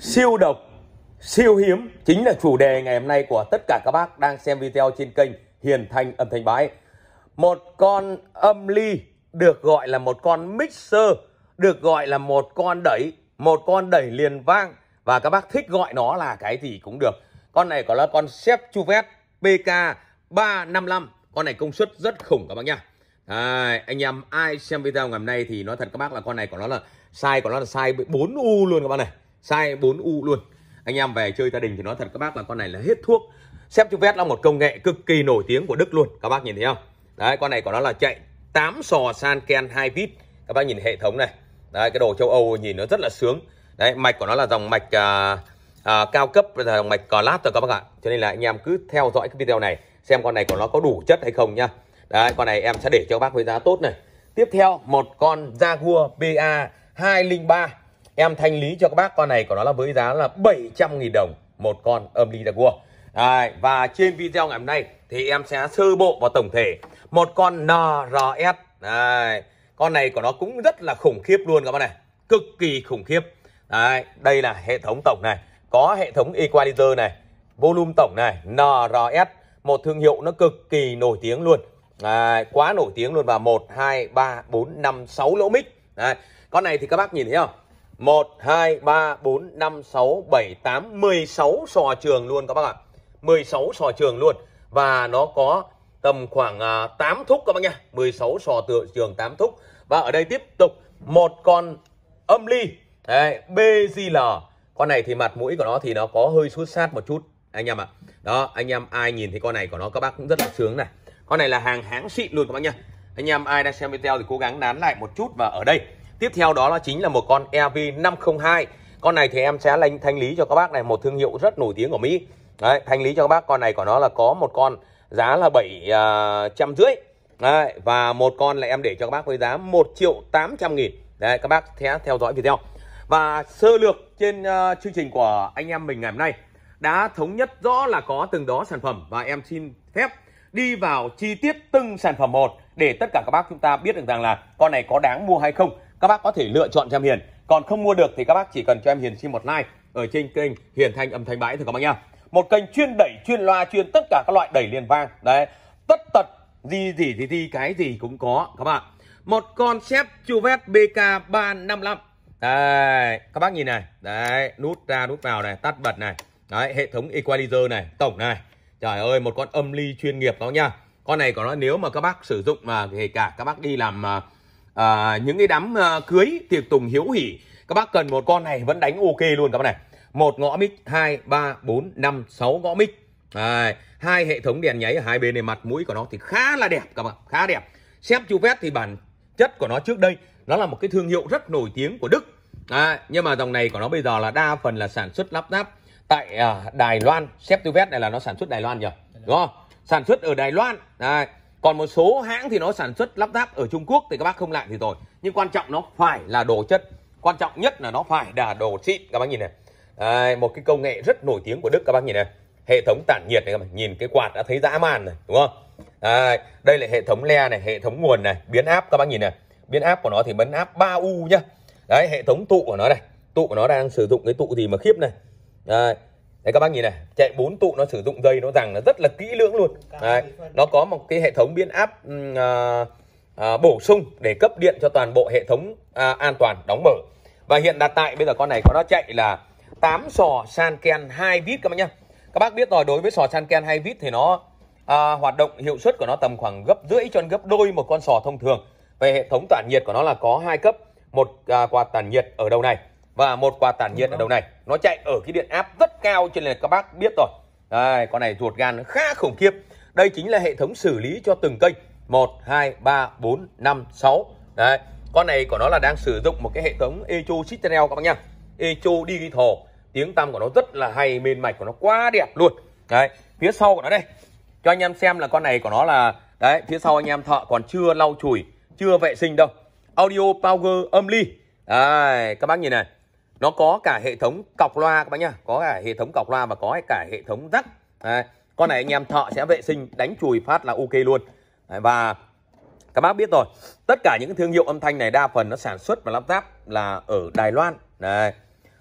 siêu độc siêu hiếm chính là chủ đề ngày hôm nay của tất cả các bác đang xem video trên kênh Hiền Thanh âm thanh bái một con âm ly được gọi là một con mixer được gọi là một con đẩy một con đẩy liền vang và các bác thích gọi nó là cái gì cũng được con này có là con Chef Chuvet PK 355 con này công suất rất khủng các bác nhá à, anh em ai xem video ngày hôm nay thì nói thật các bác là con này của nó là sai của nó là sai 4U luôn các bác này sai 4U luôn anh em về chơi gia đình thì nói thật các bác là con này là hết thuốc xếp chữ vét là một công nghệ cực kỳ nổi tiếng của Đức luôn các bác nhìn thấy không đấy con này của nó là chạy 8 sò san ken hai vít các bác nhìn hệ thống này đấy cái đồ châu Âu nhìn nó rất là sướng đấy mạch của nó là dòng mạch à, à, cao cấp là dòng mạch cờ lát rồi các bác ạ cho nên là anh em cứ theo dõi cái video này xem con này của nó có đủ chất hay không nhá đấy con này em sẽ để cho các bác với giá tốt này tiếp theo một con Jaguar BA 203 em thanh lý cho các bác con này của nó là với giá là 700.000 đồng một con âm ly ra cua Đấy, và trên video ngày hôm nay thì em sẽ sơ bộ và tổng thể một con NRS Đấy, con này của nó cũng rất là khủng khiếp luôn các bác này cực kỳ khủng khiếp Đấy, đây là hệ thống tổng này có hệ thống equalizer này volume tổng này NRS một thương hiệu nó cực kỳ nổi tiếng luôn Đấy, quá nổi tiếng luôn và một hai ba bốn năm sáu lỗ mic Đấy, con này thì các bác nhìn thấy không 1, 2, 3, 4, 5, 6, 7, 8, 16 sò trường luôn các bác ạ. 16 sò trường luôn. Và nó có tầm khoảng 8 à, thúc các bác nha. 16 sò tựa trường 8 thúc. Và ở đây tiếp tục một con âm ly. Đấy, BGL. Con này thì mặt mũi của nó thì nó có hơi sút sát một chút anh em ạ. À. Đó, anh em ai nhìn thấy con này của nó các bác cũng rất là sướng này. Con này là hàng hãng xịn luôn các bác nha. Anh em ai đang xem video thì cố gắng nán lại một chút và ở đây Tiếp theo đó là chính là một con EV502. Con này thì em sẽ lên thanh lý cho các bác này một thương hiệu rất nổi tiếng của Mỹ. Đấy, thanh lý cho các bác con này của nó là có một con giá là 750 uh, à, Đấy, và một con là em để cho các bác với giá 1 triệu 800 nghìn. Đấy, các bác sẽ theo dõi video. Và sơ lược trên uh, chương trình của anh em mình ngày hôm nay đã thống nhất rõ là có từng đó sản phẩm và em xin phép đi vào chi tiết từng sản phẩm một để tất cả các bác chúng ta biết được rằng là con này có đáng mua hay không các bác có thể lựa chọn cho em Hiền còn không mua được thì các bác chỉ cần cho em Hiền xin một like ở trên kênh Hiền Thanh âm thanh bãi thì các bác nhá một kênh chuyên đẩy chuyên loa chuyên tất cả các loại đẩy liền vang đấy tất tật gì gì thì thi cái gì cũng có các bạn một con xếp Chuvet BK 355 đây các bác nhìn này đấy nút ra nút vào này tắt bật này đấy hệ thống equalizer này tổng này trời ơi một con âm ly chuyên nghiệp đó nha con này của nó nếu mà các bác sử dụng mà kể cả các bác đi làm à, à, những cái đám à, cưới tiệc tùng hiếu hỉ các bác cần một con này vẫn đánh ok luôn các bác này một ngõ mic hai ba bốn năm sáu ngõ mic Đấy, hai hệ thống đèn nháy ở hai bên này mặt mũi của nó thì khá là đẹp các bạn khá đẹp xếp chu phép thì bản chất của nó trước đây nó là một cái thương hiệu rất nổi tiếng của đức à, nhưng mà dòng này của nó bây giờ là đa phần là sản xuất lắp ráp tại à, đài loan xếp chu phép này là nó sản xuất đài loan nhỉ đúng không sản xuất ở đài loan Đấy còn một số hãng thì nó sản xuất lắp ráp ở Trung Quốc thì các bác không lại thì rồi nhưng quan trọng nó phải là đồ chất quan trọng nhất là nó phải là đồ xịn các bác nhìn này Đấy, một cái công nghệ rất nổi tiếng của Đức các bác nhìn này hệ thống tản nhiệt này các bạn nhìn cái quạt đã thấy dã man này đúng không Đấy, đây là hệ thống le này hệ thống nguồn này biến áp các bác nhìn này biến áp của nó thì bấn áp 3 u nhá đấy hệ thống tụ của nó này tụ của nó đang sử dụng cái tụ gì mà khiếp này Đấy, đấy các bác nhìn này chạy bốn tụ nó sử dụng dây nó rằng nó rất là kỹ lưỡng luôn đấy, nó có một cái hệ thống biến áp uh, uh, bổ sung để cấp điện cho toàn bộ hệ thống uh, an toàn đóng mở và hiện đặt tại bây giờ con này có nó chạy là 8 sò san ken 2 vít các bác nhá các bác biết rồi đối với sò san ken 2 vít thì nó à, hoạt động hiệu suất của nó tầm khoảng gấp rưỡi cho đến gấp đôi một con sò thông thường về hệ thống tản nhiệt của nó là có hai cấp một à, quạt tản nhiệt ở đầu này và một quả tản nhiệt ở đầu này nó chạy ở cái điện áp rất cao cho nên các bác biết rồi đây con này ruột gan khá khủng khiếp đây chính là hệ thống xử lý cho từng kênh 1 2 3 4 5 6 đấy con này của nó là đang sử dụng một cái hệ thống echo citadel các bác nhá echo digital tiếng tăm của nó rất là hay mềm mạch của nó quá đẹp luôn đấy phía sau của nó đây cho anh em xem là con này của nó là đấy phía sau anh em thợ còn chưa lau chùi chưa vệ sinh đâu audio power âm ly đấy các bác nhìn này nó có cả hệ thống cọc loa các bác nhá có cả hệ thống cọc loa và có cả hệ thống rắc đấy. con này anh em thợ sẽ vệ sinh đánh chùi phát là ok luôn đấy. và các bác biết rồi tất cả những thương hiệu âm thanh này đa phần nó sản xuất và lắp ráp là ở Đài Loan đấy.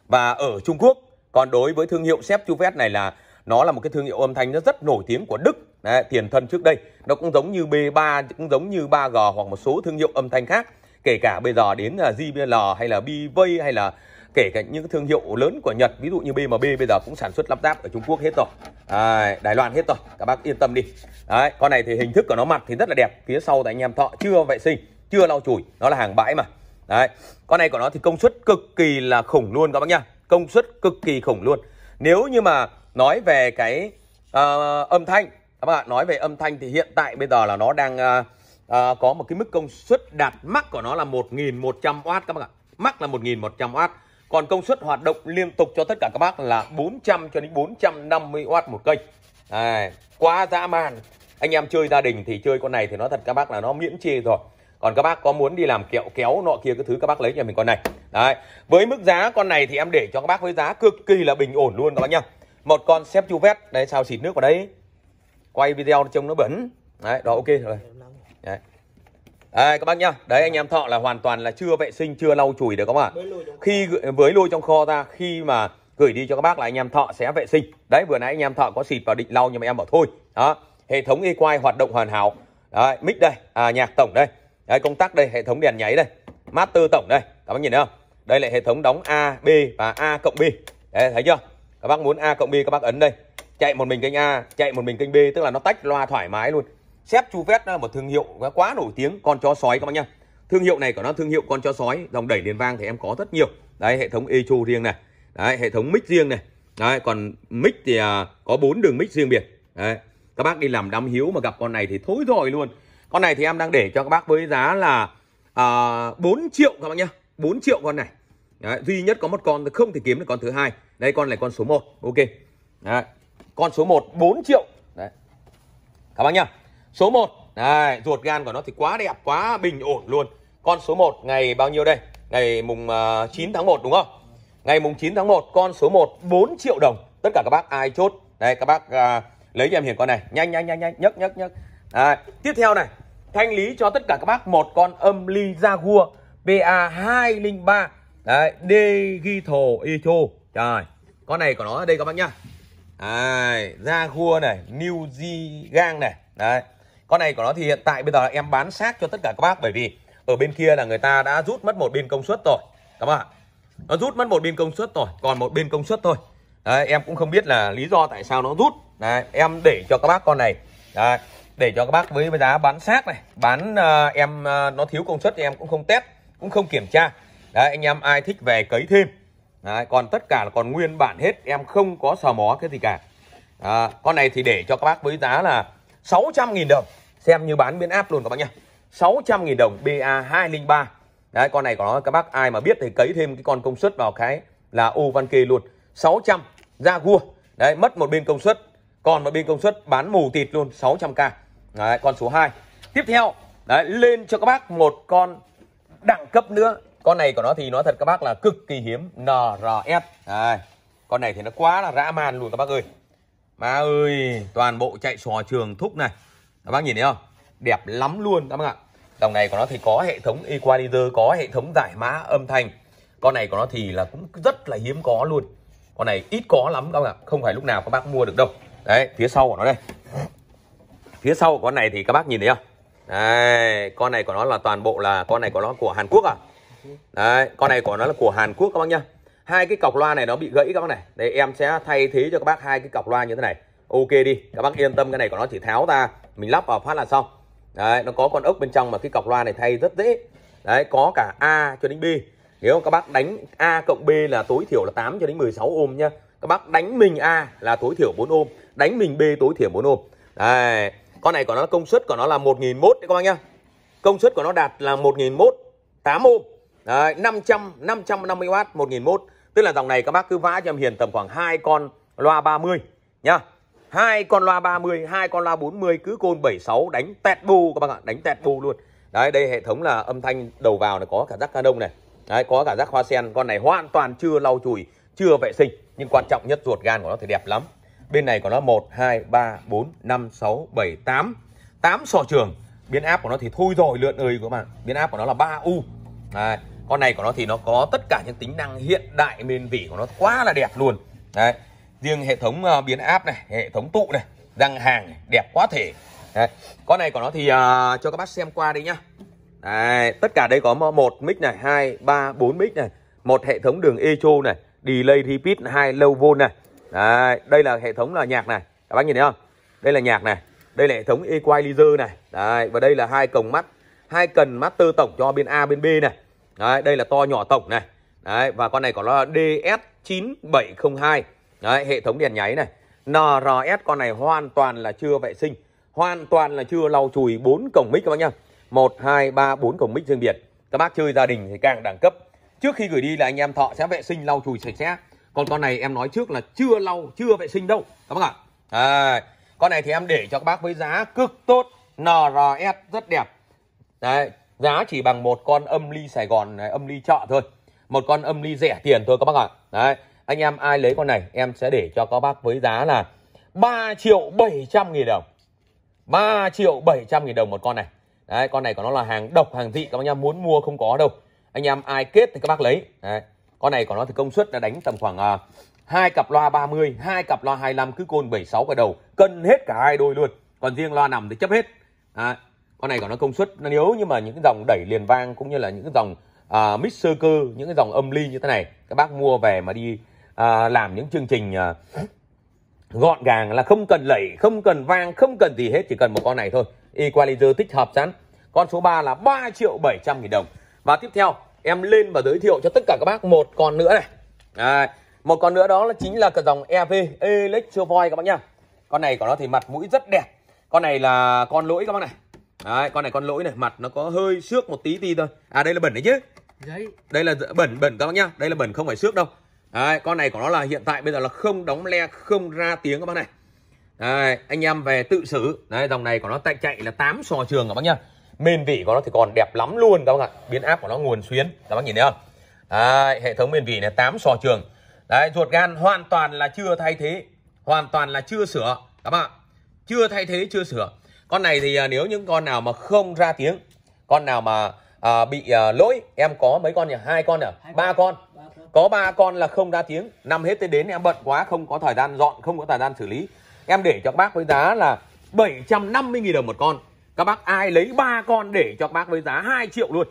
và ở Trung Quốc còn đối với thương hiệu Sep Chuvet này là nó là một cái thương hiệu âm thanh nó rất nổi tiếng của Đức đấy, tiền thân trước đây nó cũng giống như B3 cũng giống như 3G hoặc một số thương hiệu âm thanh khác kể cả bây giờ đến là JBL hay là BV hay là kể cả những thương hiệu lớn của Nhật ví dụ như BMB bây giờ cũng sản xuất lắp ráp ở Trung Quốc hết rồi à, Đài Loan hết rồi các bác yên tâm đi đấy con này thì hình thức của nó mặt thì rất là đẹp phía sau thì anh em thọ chưa vệ sinh chưa lau chùi nó là hàng bãi mà đấy con này của nó thì công suất cực kỳ là khủng luôn các bác nhá công suất cực kỳ khủng luôn nếu như mà nói về cái uh, âm thanh các bạn nói về âm thanh thì hiện tại bây giờ là nó đang uh, uh, có một cái mức công suất đạt mắc của nó là 1.100W các bạn ạ mắc là 1.100W còn công suất hoạt động liên tục cho tất cả các bác là 400 cho đến 450W một cây. À, quá dã man. Anh em chơi gia đình thì chơi con này thì nói thật các bác là nó miễn chê rồi. Còn các bác có muốn đi làm kẹo kéo nọ kia cái thứ các bác lấy cho mình con này. Đấy. Với mức giá con này thì em để cho các bác với giá cực kỳ là bình ổn luôn các bác nhá. Một con sếp chu vét, đấy sao xịt nước vào đấy. Quay video trông nó bẩn. Đấy, đó ok rồi. Đây các bác nhá. Đấy anh em thọ là hoàn toàn là chưa vệ sinh, chưa lau chùi được các bạn. Khi với lôi trong kho ra khi mà gửi đi cho các bác là anh em thọ sẽ vệ sinh. Đấy vừa nãy anh em thọ có xịt vào định lau nhưng mà em bảo thôi. Đó. Hệ thống equai hoạt động hoàn hảo. Đấy, mic đây, à, nhạc tổng đây. Đấy, công tắc đây, hệ thống đèn nháy đây. Master tổng đây. Các bác nhìn thấy không? Đây là hệ thống đóng A, B và A cộng B. Đấy, thấy chưa? Các bác muốn A cộng B các bác ấn đây. Chạy một mình kênh A, chạy một mình kênh B tức là nó tách loa thoải mái luôn. Sép Chu Vét là một thương hiệu quá nổi tiếng con chó sói các bác nhá. Thương hiệu này của nó thương hiệu con chó sói, dòng đẩy liền vang thì em có rất nhiều. Đấy hệ thống echo riêng này. Đấy hệ thống mic riêng này. Đấy còn mic thì à, có bốn đường mic riêng biệt. Đấy. Các bác đi làm đám hiếu mà gặp con này thì thối rồi luôn. Con này thì em đang để cho các bác với giá là à, 4 triệu các bác nhá. 4 triệu con này. Đấy, duy nhất có một con không thể kiếm được con thứ hai. Đây con này con số 1. Ok. Đấy. Con số 1 4 triệu. Đấy. Các bác nhá. Số 1, này, ruột gan của nó thì quá đẹp, quá bình ổn luôn. Con số 1 ngày bao nhiêu đây? Ngày mùng uh, à, 9 tháng 1 đúng không? Ngày mùng 9 tháng 1 con số 1 4 triệu đồng. Tất cả các bác ai chốt. Đây các bác uh, lấy cho em hiển con này, nhanh nhanh nhanh nhanh, nhấc nhấc nhấc. À, tiếp theo này, thanh lý cho tất cả các bác một con âm ly Jaguar PA203. Đấy, Digital Echo. Trời, con này của nó ở đây các bác nhá. Đấy, Jaguar này, New Zealand này. Đấy con này của nó thì hiện tại bây giờ em bán xác cho tất cả các bác bởi vì ở bên kia là người ta đã rút mất một bên công suất rồi các bạn nó rút mất một bên công suất rồi còn một bên công suất thôi đấy, em cũng không biết là lý do tại sao nó rút đấy, em để cho các bác con này đấy, để cho các bác với giá bán xác này bán uh, em uh, nó thiếu công suất thì em cũng không test cũng không kiểm tra đấy anh em ai thích về cấy thêm đấy, còn tất cả là còn nguyên bản hết em không có sờ mó cái gì cả à, con này thì để cho các bác với giá là 600.000 đồng xem như bán biến áp luôn các bác nhá 600.000 đồng BA203 đấy con này của nó các bác ai mà biết thì cấy thêm cái con công suất vào cái là ô văn kê luôn 600 ra gua đấy mất một bên công suất còn một bên công suất bán mù tịt luôn 600k đấy con số 2 tiếp theo đấy lên cho các bác một con đẳng cấp nữa con này của nó thì nó thật các bác là cực kỳ hiếm NRS đấy. con này thì nó quá là rã man luôn các bác ơi má ơi toàn bộ chạy sò trường thúc này các bác nhìn thấy không đẹp lắm luôn các bác ạ dòng này của nó thì có hệ thống equalizer có hệ thống giải mã âm thanh con này của nó thì là cũng rất là hiếm có luôn con này ít có lắm các bác ạ không phải lúc nào các bác mua được đâu đấy phía sau của nó đây phía sau của con này thì các bác nhìn thấy không đấy con này của nó là toàn bộ là con này của nó của Hàn Quốc à đấy con này của nó là của Hàn Quốc các bác nhá hai cái cọc loa này nó bị gãy các bác này đây em sẽ thay thế cho các bác hai cái cọc loa như thế này ok đi các bác yên tâm cái này của nó chỉ tháo ra mình lắp vào phát là xong đấy nó có con ốc bên trong mà cái cọc loa này thay rất dễ đấy có cả A cho đến B nếu các bác đánh A cộng B là tối thiểu là 8 cho đến 16 ôm nhá các bác đánh mình A là tối thiểu 4 ôm đánh mình B tối thiểu 4 ôm đấy con này của nó công suất của nó là một 1001 đấy các bác nhá công suất của nó đạt là một nghìn một tám ôm đấy, 500 550W một. tức là dòng này các bác cứ vã cho em hiền tầm khoảng hai con loa 30 nhá hai con loa 30 hai con loa 40 cứ côn 76 đánh tẹt bù các bạn ạ đánh tẹt bù luôn đấy đây hệ thống là âm thanh đầu vào là có cả rác ca đông này đấy, có cả rác hoa sen con này hoàn toàn chưa lau chùi chưa vệ sinh nhưng quan trọng nhất ruột gan của nó thì đẹp lắm bên này của nó 1 2 3 4 5 6 7 8 8 sò trường biến áp của nó thì thui rồi lượn ơi các bạn biến áp của nó là 3 u đấy, con này của nó thì nó có tất cả những tính năng hiện đại bền vỉ của nó quá là đẹp luôn đấy riêng hệ thống uh, biến áp này hệ thống tụ này răng hàng này, đẹp quá thể đấy. con này của nó thì uh, cho các bác xem qua đi nhá đấy. tất cả đây có một mic này hai ba bốn mic này một hệ thống đường echo này delay repeat hai low volt này đấy. đây là hệ thống là nhạc này các bác nhìn thấy không đây là nhạc này đây là hệ thống equalizer này đấy. và đây là hai cổng mắt hai cần master tổng cho bên A bên B này đấy. đây là to nhỏ tổng này đấy. và con này có nó là DS9702 Đấy, hệ thống đèn nháy này. NRS con này hoàn toàn là chưa vệ sinh, hoàn toàn là chưa lau chùi bốn cổng mic các bác nhá. 1 2 3 4 cổng mic riêng biệt. Các bác chơi gia đình thì càng đẳng cấp. Trước khi gửi đi là anh em thọ sẽ vệ sinh lau chùi sạch sẽ. Còn con này em nói trước là chưa lau, chưa vệ sinh đâu các bác ạ. À, con này thì em để cho các bác với giá cực tốt, NRS rất đẹp. Đấy, giá chỉ bằng một con âm ly Sài Gòn âm ly chợ thôi. Một con âm ly rẻ tiền thôi các bác ạ. Đấy, anh em ai lấy con này em sẽ để cho các bác với giá là 3 triệu 700 nghìn đồng 3 triệu 700 nghìn đồng một con này Đấy, con này của nó là hàng độc, hàng dị các bác em muốn mua không có đâu. Anh em ai kết thì các bác lấy. Đấy. Con này của nó thì công suất đã đánh tầm khoảng uh, cặp loa 30, hai cặp loa 25 cứ côn 76 cái đầu, cân hết cả hai đôi luôn. Còn riêng loa nằm thì chấp hết. À, con này của nó công suất nếu như mà những cái dòng đẩy liền vang cũng như là những cái dòng uh, mixer cơ, những cái dòng âm ly như thế này, các bác mua về mà đi à, làm những chương trình à, gọn gàng là không cần lẩy không cần vang không cần gì hết chỉ cần một con này thôi equalizer tích hợp sẵn con số 3 là 3 triệu 700 nghìn đồng và tiếp theo em lên và giới thiệu cho tất cả các bác một con nữa này à, một con nữa đó là chính là cái dòng EV Electrovoy các bác nhá con này của nó thì mặt mũi rất đẹp con này là con lỗi các bác này Đấy, con này con lỗi này mặt nó có hơi xước một tí tí thôi à đây là bẩn đấy chứ đây là bẩn bẩn các bác nhá đây là bẩn không phải xước đâu Đấy, con này của nó là hiện tại bây giờ là không đóng le không ra tiếng các bác này Đấy, anh em về tự xử Đấy, dòng này của nó tại chạy là 8 sò trường các bác nhá mền vỉ của nó thì còn đẹp lắm luôn các bác ạ biến áp của nó nguồn xuyến các bác nhìn thấy không Đấy, hệ thống mền vỉ này 8 sò trường Đấy, ruột gan hoàn toàn là chưa thay thế hoàn toàn là chưa sửa các bạn chưa thay thế chưa sửa con này thì à, nếu những con nào mà không ra tiếng con nào mà à, bị à, lỗi em có mấy con nhỉ hai con à ba con có ba con là không ra tiếng nằm hết tới đến em bận quá không có thời gian dọn không có thời gian xử lý em để cho các bác với giá là 750.000 đồng một con các bác ai lấy ba con để cho các bác với giá 2 triệu luôn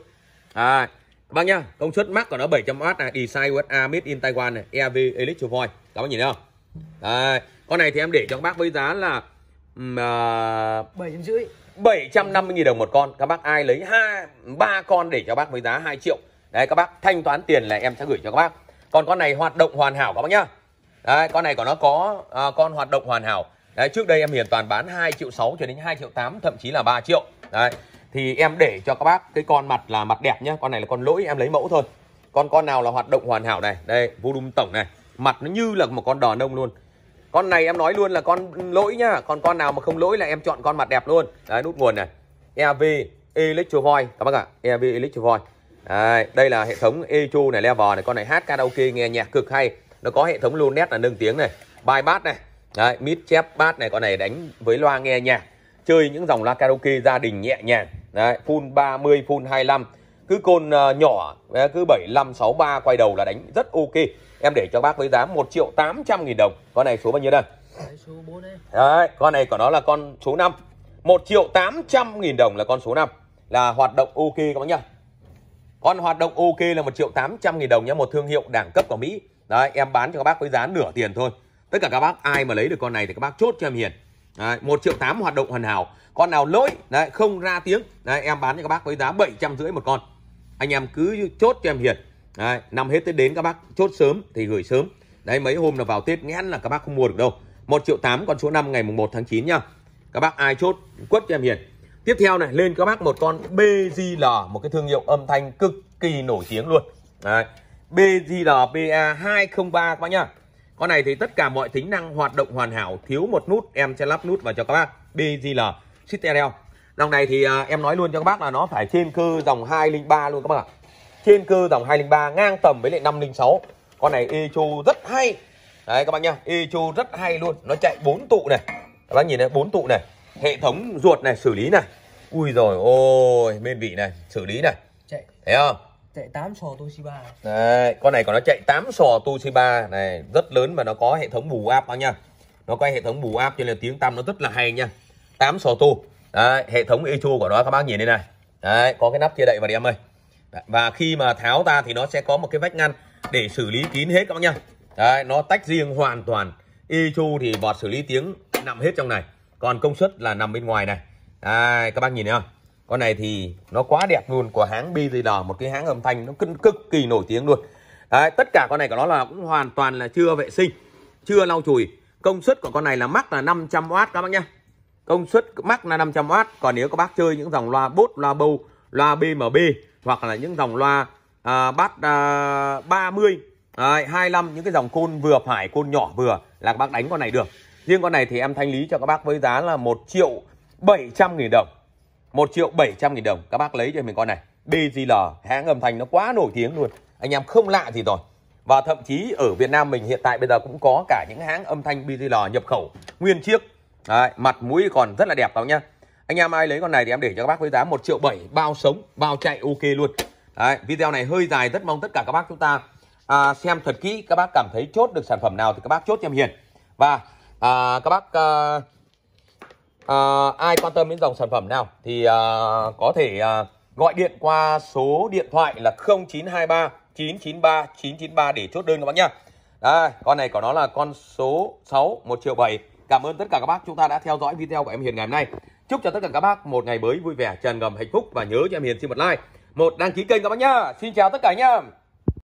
à, bác nhá công suất max của nó 700W này design USA made in Taiwan này EV electrovolt các bác nhìn thấy không Đấy. con này thì em để cho các bác với giá là à, bảy trăm rưỡi bảy trăm 750 000 đồng một con các bác ai lấy hai ba con để cho bác với giá 2 triệu đấy các bác thanh toán tiền là em sẽ gửi cho các bác còn con này hoạt động hoàn hảo các bác nhá đấy, con này của nó có à, con hoạt động hoàn hảo đấy trước đây em hiền toàn bán 2 triệu 6 cho đến 2 triệu 8 thậm chí là 3 triệu đấy thì em để cho các bác cái con mặt là mặt đẹp nhá con này là con lỗi em lấy mẫu thôi con con nào là hoạt động hoàn hảo này đây volume tổng này mặt nó như là một con đò nông luôn con này em nói luôn là con lỗi nhá còn con nào mà không lỗi là em chọn con mặt đẹp luôn đấy nút nguồn này EAV Electrovoi các bác ạ à. E EAV Electrovoi Đấy, đây là hệ thống EQ này, level này, con này hát karaoke nghe nhạc cực hay. Nó có hệ thống nét là nâng tiếng này, bài bass này. Đấy, mid chép bass này con này đánh với loa nghe nhạc, chơi những dòng loa karaoke gia đình nhẹ nhàng. Đấy, full 30, full 25. Cứ côn uh, nhỏ, ờ, cứ 7563 quay đầu là đánh rất ok. Em để cho bác với giá 1 triệu 800 nghìn đồng. Con này số bao nhiêu đây? đấy. con này của nó là con số 5. 1 triệu 800 nghìn đồng là con số 5 là hoạt động ok các bác nhá. Con hoạt động ok là 1 triệu 800 nghìn đồng nhé, một thương hiệu đẳng cấp của Mỹ. Đấy, em bán cho các bác với giá nửa tiền thôi. Tất cả các bác ai mà lấy được con này thì các bác chốt cho em hiền. Đấy, 1 triệu 8 hoạt động hoàn hảo. Con nào lỗi, đấy, không ra tiếng, đấy, em bán cho các bác với giá 750 một con. Anh em cứ chốt cho em hiền. Đấy, năm hết tới đến các bác chốt sớm thì gửi sớm. Đấy, mấy hôm là vào Tết nghẽn là các bác không mua được đâu. 1 triệu 8 con số 5 ngày mùng 1 tháng 9 nhá Các bác ai chốt quất cho em hiền tiếp theo này lên các bác một con BJL một cái thương hiệu âm thanh cực kỳ nổi tiếng luôn Đấy. BJL PA 203 các bác nhá con này thì tất cả mọi tính năng hoạt động hoàn hảo thiếu một nút em sẽ lắp nút vào cho các bác BJL Citadel dòng này thì à, em nói luôn cho các bác là nó phải trên cơ dòng 203 luôn các bác ạ trên cơ dòng 203 ngang tầm với lại 506 con này echo rất hay đấy các bác nhá echo rất hay luôn nó chạy bốn tụ này các bác nhìn này bốn tụ này hệ thống ruột này xử lý này ui rồi ôi bên vị này xử lý này chạy thấy không chạy 8 sò Toshiba đấy con này còn nó chạy 8 sò Toshiba này rất lớn và nó có hệ thống bù áp đó nha nó có hệ thống bù áp cho nên là tiếng tăm nó rất là hay nha 8 sò tu đấy, hệ thống echo của nó các bác nhìn đây này đấy có cái nắp kia đậy vào đi em ơi đấy, và khi mà tháo ra thì nó sẽ có một cái vách ngăn để xử lý kín hết các bác nha đấy nó tách riêng hoàn toàn echo thì bọt xử lý tiếng nằm hết trong này còn công suất là nằm bên ngoài này à, các bác nhìn thấy không con này thì nó quá đẹp luôn của hãng BZR một cái hãng âm thanh nó cực, cực kỳ nổi tiếng luôn Đấy, tất cả con này của nó là cũng hoàn toàn là chưa vệ sinh chưa lau chùi công suất của con này là mắc là 500W các bác nhá công suất mắc là 500W còn nếu các bác chơi những dòng loa bốt loa bâu loa BMB hoặc là những dòng loa à, bát à, 30 Đấy, 25 những cái dòng côn vừa phải côn nhỏ vừa là các bác đánh con này được riêng con này thì em thanh lý cho các bác với giá là 1 triệu 700.000 đồng 1 triệu 700.000 đồng các bác lấy cho mình con này BGL hãng âm thanh nó quá nổi tiếng luôn anh em không lạ gì rồi và thậm chí ở Việt Nam mình hiện tại bây giờ cũng có cả những hãng âm thanh BGL nhập khẩu nguyên chiếc Đấy, mặt mũi còn rất là đẹp các nhá anh em ai lấy con này thì em để cho các bác với giá 1 triệu 7 bao sống bao chạy ok luôn Đấy, video này hơi dài rất mong tất cả các bác chúng ta à, xem thật kỹ các bác cảm thấy chốt được sản phẩm nào thì các bác chốt cho em hiền và à, các bác à, à, ai quan tâm đến dòng sản phẩm nào thì à, có thể à, gọi điện qua số điện thoại là 0923 993 993 để chốt đơn các bác nhá. Đây, con này của nó là con số 6 1 triệu 7. Cảm ơn tất cả các bác chúng ta đã theo dõi video của em Hiền ngày hôm nay. Chúc cho tất cả các bác một ngày mới vui vẻ, tràn ngập hạnh phúc và nhớ cho em Hiền xin một like, một đăng ký kênh các bác nhá. Xin chào tất cả nhá.